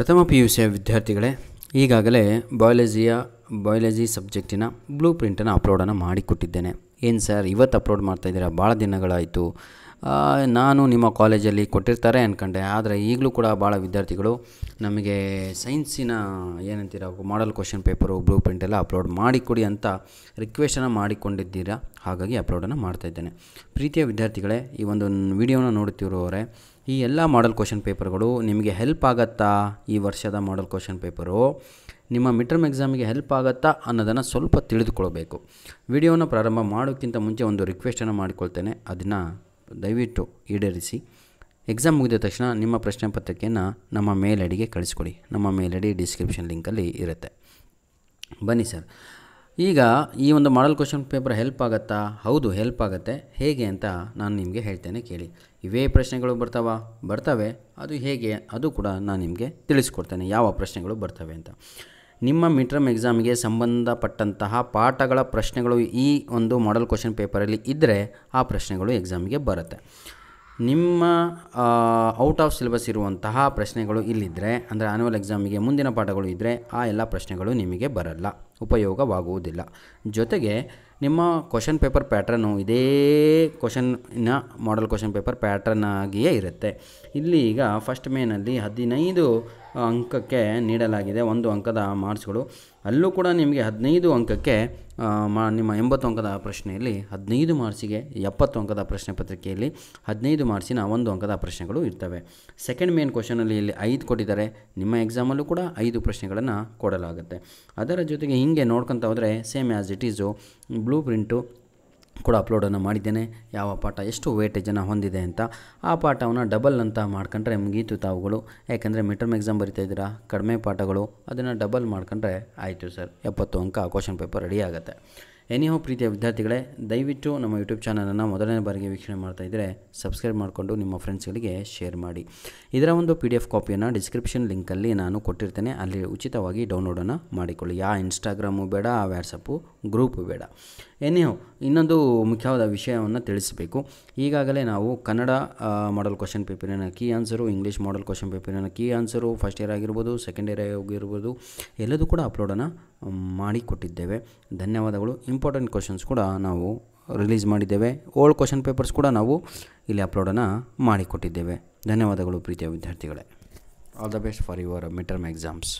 ಪ್ರಥಮ P U ಸಿಯ ವಿದ್ಯಾರ್ಥಿಗಳೇ ಈಗಾಗಲೇ ಬಯಾಲಜಿಯ ಬಯಾಲಜಿ ಸಬ್ಜೆಕ್ಟಿನ ಬ್ಲೂ ಪ್ರಿಂಟನ್ನು ಅಪ್ಲೋಡನ್ನು ಮಾಡಿಕೊಟ್ಟಿದ್ದೇನೆ ಏನು ಸರ್ ಇವತ್ತು ಅಪ್ಲೋಡ್ ಮಾಡ್ತಾಯಿದ್ದೀರಾ ಭಾಳ ದಿನಗಳಾಯಿತು ನಾನು ನಿಮ್ಮ ಕಾಲೇಜಲ್ಲಿ ಕೊಟ್ಟಿರ್ತಾರೆ ಅಂದ್ಕೊಂಡೆ ಆದರೆ ಈಗಲೂ ಕೂಡ ಭಾಳ ವಿದ್ಯಾರ್ಥಿಗಳು ನಮಗೆ ಸೈನ್ಸಿನ ಏನಂತೀರ model question paper blue print ಎಲ್ಲ ಅಪ್ಲೋಡ್ ಮಾಡಿಕೊಡಿ ಅಂತ ರಿಕ್ವೆಸ್ಟನ್ನು ಮಾಡಿಕೊಂಡಿದ್ದೀರಾ ಹಾಗಾಗಿ ಅಪ್ಲೋಡನ್ನು ಇದ್ದೇನೆ ಪ್ರೀತಿಯ ವಿದ್ಯಾರ್ಥಿಗಳೇ ಈ ಒಂದು ವಿಡಿಯೋನ ನೋಡುತ್ತಿರುವವರೇ ಈ ಎಲ್ಲ ಮಾಡಲ್ ಕ್ವಶನ್ ಪೇಪರ್ಗಳು ನಿಮಗೆ ಹೆಲ್ಪ್ ಆಗುತ್ತಾ ಈ ವರ್ಷದ ಮಾಡಲ್ ಕ್ವಶನ್ ಪೇಪರು ನಿಮ್ಮ ಮಿಟ್ರಮ್ ಎಕ್ಸಾಮಿಗೆ ಹೆಲ್ಪ್ ಆಗುತ್ತಾ ಅನ್ನೋದನ್ನು ಸ್ವಲ್ಪ ತಿಳಿದುಕೊಳ್ಬೇಕು ವಿಡಿಯೋನ ಪ್ರಾರಂಭ ಮಾಡೋಕ್ಕಿಂತ ಮುಂಚೆ ಒಂದು ರಿಕ್ವೆಸ್ಟನ್ನು ಮಾಡಿಕೊಳ್ತೇನೆ ಅದನ್ನು ದಯವಿಟ್ಟು ಈಡೇರಿಸಿ ಎಕ್ಸಾಮ್ ಮುಗಿದ ತಕ್ಷಣ ನಿಮ್ಮ ಪ್ರಶ್ನೆ ಪತ್ರಿಕೆಯನ್ನು ನಮ್ಮ ಮೇಲ್ ಐಡಿಗೆ ಕಳಿಸ್ಕೊಡಿ ನಮ್ಮ ಮೇಲ್ ಐಡಿ ಡಿಸ್ಕ್ರಿಪ್ಷನ್ ಲಿಂಕಲ್ಲಿ ಇರುತ್ತೆ ಬನ್ನಿ ಸರ್ ಈಗ ಈ ಒಂದು ಮಾಡಲ್ ಕ್ವಶನ್ ಪೇಪರ್ ಹೆಲ್ಪ್ ಆಗುತ್ತಾ ಹೌದು ಹೆಲ್ಪ್ ಆಗುತ್ತೆ ಹೇಗೆ ಅಂತ ನಾನು ನಿಮಗೆ ಹೇಳ್ತೇನೆ ಕೇಳಿ ಇವೇ ಪ್ರಶ್ನೆಗಳು ಬರ್ತಾವ ಬರ್ತವೆ ಅದು ಹೇಗೆ ಅದು ಕೂಡ ನಾನು ನಿಮಗೆ ತಿಳಿಸ್ಕೊಡ್ತೇನೆ ಯಾವ ಪ್ರಶ್ನೆಗಳು ಬರ್ತವೆ ಅಂತ ನಿಮ್ಮ ಮಿಟ್ರಮ್ ಎಕ್ಸಾಮ್ಗೆ ಸಂಬಂಧಪಟ್ಟಂತಹ ಪಾಠಗಳ ಪ್ರಶ್ನೆಗಳು ಈ ಒಂದು ಮಾಡೆಲ್ ಕ್ವಶನ್ ಪೇಪರಲ್ಲಿ ಇದ್ದರೆ ಆ ಪ್ರಶ್ನೆಗಳು ಎಕ್ಸಾಮಿಗೆ ಬರುತ್ತೆ ನಿಮ್ಮ ಔಟ್ ಆಫ್ ಸಿಲೆಬಸ್ ಇರುವಂತಹ ಪ್ರಶ್ನೆಗಳು ಇಲ್ಲಿದ್ದರೆ ಅಂದರೆ ಆ್ಯನ್ಯುವಲ್ ಎಕ್ಸಾಮಿಗೆ ಮುಂದಿನ ಪಾಠಗಳು ಇದ್ದರೆ ಆ ಎಲ್ಲ ಪ್ರಶ್ನೆಗಳು ನಿಮಗೆ ಬರಲ್ಲ ಉಪಯೋಗವಾಗುವುದಿಲ್ಲ ಜೊತೆಗೆ ನಿಮ್ಮ ಕ್ವಶನ್ ಪೇಪರ್ ಪ್ಯಾಟ್ರನ್ನು ಇದೇ ಕ್ವಶನ್ನ ಮಾಡಲ್ ಕ್ವಶನ್ ಪೇಪರ್ ಪ್ಯಾಟ್ರನ್ ಆಗಿಯೇ ಇರುತ್ತೆ ಇಲ್ಲಿ ಈಗ ಫಸ್ಟ್ ಮೇನಲ್ಲಿ ಹದಿನೈದು ಅಂಕಕ್ಕೆ ನೀಡಲಾಗಿದೆ ಒಂದು ಅಂಕದ ಮಾರ್ಕ್ಸ್ಗಳು ಅಲ್ಲೂ ಕೂಡ ನಿಮಗೆ ಹದಿನೈದು ಅಂಕಕ್ಕೆ ಮಾ ನಿಮ್ಮ ಎಂಬತ್ತು ಅಂಕದ ಪ್ರಶ್ನೆಯಲ್ಲಿ ಹದಿನೈದು ಮಾರ್ಕ್ಸಿಗೆ ಎಪ್ಪತ್ತು ಅಂಕದ ಪ್ರಶ್ನೆ ಪತ್ರಿಕೆಯಲ್ಲಿ ಹದಿನೈದು ಮಾರ್ಕ್ಸಿನ ಒಂದು ಅಂಕದ ಪ್ರಶ್ನೆಗಳು ಇರ್ತವೆ ಸೆಕೆಂಡ್ ಮೇನ್ ಕ್ವಶನಲ್ಲಿ ಇಲ್ಲಿ ಐದು ಕೊಟ್ಟಿದ್ದಾರೆ ನಿಮ್ಮ ಎಕ್ಸಾಮಲ್ಲೂ ಕೂಡ ಐದು ಪ್ರಶ್ನೆಗಳನ್ನು ಕೊಡಲಾಗುತ್ತೆ ಅದರ ಜೊತೆಗೆ ಹೀಗೆ ನೋಡ್ಕೊತ ಹೋದರೆ same as it is blue print ಕೂಡ ಅಪ್ಲೋಡನ್ನು ಮಾಡಿದ್ದೇನೆ ಯಾವ ಪಾಠ ಎಷ್ಟು ವೇಟೇಜನ್ನು ಹೊಂದಿದೆ ಅಂತ ಆ ಪಾಠವನ್ನು ಡಬಲ್ ಅಂತ ಮಾಡ್ಕೊಂಡ್ರೆ ಮುಗೀತು ತಾವುಗಳು ಯಾಕೆಂದರೆ ಮಿಟರ್ಮ್ ಎಕ್ಸಾಮ್ ಬರಿತಾ ಇದ್ದೀರಾ ಕಡಿಮೆ ಪಾಠಗಳು ಅದನ್ನು ಡಬಲ್ ಮಾಡ್ಕೊಂಡ್ರೆ ಆಯಿತು ಸರ್ ಎಪ್ಪತ್ತು ಅಂಕ ಕ್ವಶನ್ ಪೇಪರ್ ರೆಡಿ ಆಗುತ್ತೆ ಎನಿಹೋ ಪ್ರೀತಿಯ ವಿದ್ಯಾರ್ಥಿಗಳೇ ದಯವಿಟ್ಟು ನಮ್ಮ ಯೂಟ್ಯೂಬ್ ಚಾನಲನ್ನು ಮೊದಲನೇ ಬಾರಿಗೆ ವೀಕ್ಷಣೆ ಮಾಡ್ತಾ ಇದ್ದರೆ ಸಬ್ಸ್ಕ್ರೈಬ್ ಮಾಡಿಕೊಂಡು ನಿಮ್ಮ ಫ್ರೆಂಡ್ಸ್ಗಳಿಗೆ ಶೇರ್ ಮಾಡಿ ಇದರ ಒಂದು ಪಿ ಡಿ ಎಫ್ ಕಾಪಿಯನ್ನು ಡಿಸ್ಕ್ರಿಪ್ಷನ್ ಲಿಂಕಲ್ಲಿ ನಾನು ಕೊಟ್ಟಿರ್ತೇನೆ ಅಲ್ಲಿ ಉಚಿತವಾಗಿ ಡೌನ್ಲೋಡನ್ನು ಮಾಡಿಕೊಳ್ಳಿ ಯಾ ಇನ್ಸ್ಟಾಗ್ರಾಮು ಬೇಡ ಆ ವ್ಯಾಟ್ಸಪ್ಪು ಗ್ರೂಪು ಬೇಡ ಎನಿಹೋ ಇನ್ನೊಂದು ಮುಖ್ಯವಾದ ವಿಷಯವನ್ನು ತಿಳಿಸಬೇಕು ಈಗಾಗಲೇ ನಾವು ಕನ್ನಡ ಮಾಡಲ್ ಕ್ವಶನ್ ಪೇಪರಿನ key answer English model question ಪೇಪರಿನ ಕೀ ಆನ್ಸರು ಫಸ್ಟ್ ಇಯರ್ ಆಗಿರ್ಬೋದು ಸೆಕೆಂಡ್ ಇಯರ್ ಆಗಿರ್ಬೋದು ಎಲ್ಲದೂ ಕೂಡ ಅಪ್ಲೋಡನ್ನು ಮಾಡಿಕೊಟ್ಟಿದ್ದೇವೆ ಧನ್ಯವಾದಗಳು ಇಂಪಾರ್ಟೆಂಟ್ ಕ್ವಶನ್ಸ್ ಕೂಡ ನಾವು ರಿಲೀಸ್ ಮಾಡಿದ್ದೇವೆ ಓಲ್ಡ್ ಕ್ವಶನ್ ಪೇಪರ್ಸ್ ಕೂಡ ನಾವು ಇಲ್ಲಿ ಅಪ್ಲೋಡನ್ನು ಮಾಡಿಕೊಟ್ಟಿದ್ದೇವೆ ಧನ್ಯವಾದಗಳು ಪ್ರೀತಿಯ ವಿದ್ಯಾರ್ಥಿಗಳೇ all the best for your midterm exams